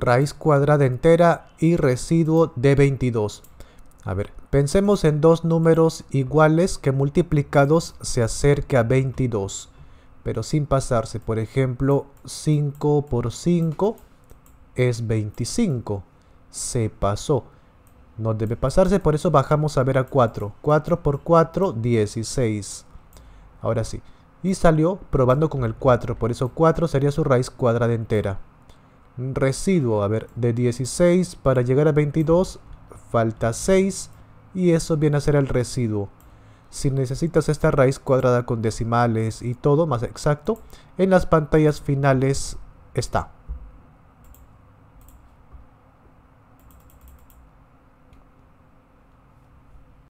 raíz cuadrada entera y residuo de 22. A ver, pensemos en dos números iguales que multiplicados se acerque a 22, pero sin pasarse. Por ejemplo, 5 por 5 es 25. Se pasó. No debe pasarse, por eso bajamos a ver a 4. 4 por 4, 16. Ahora sí. Y salió probando con el 4, por eso 4 sería su raíz cuadrada entera residuo, a ver, de 16 para llegar a 22, falta 6 y eso viene a ser el residuo. Si necesitas esta raíz cuadrada con decimales y todo más exacto, en las pantallas finales está.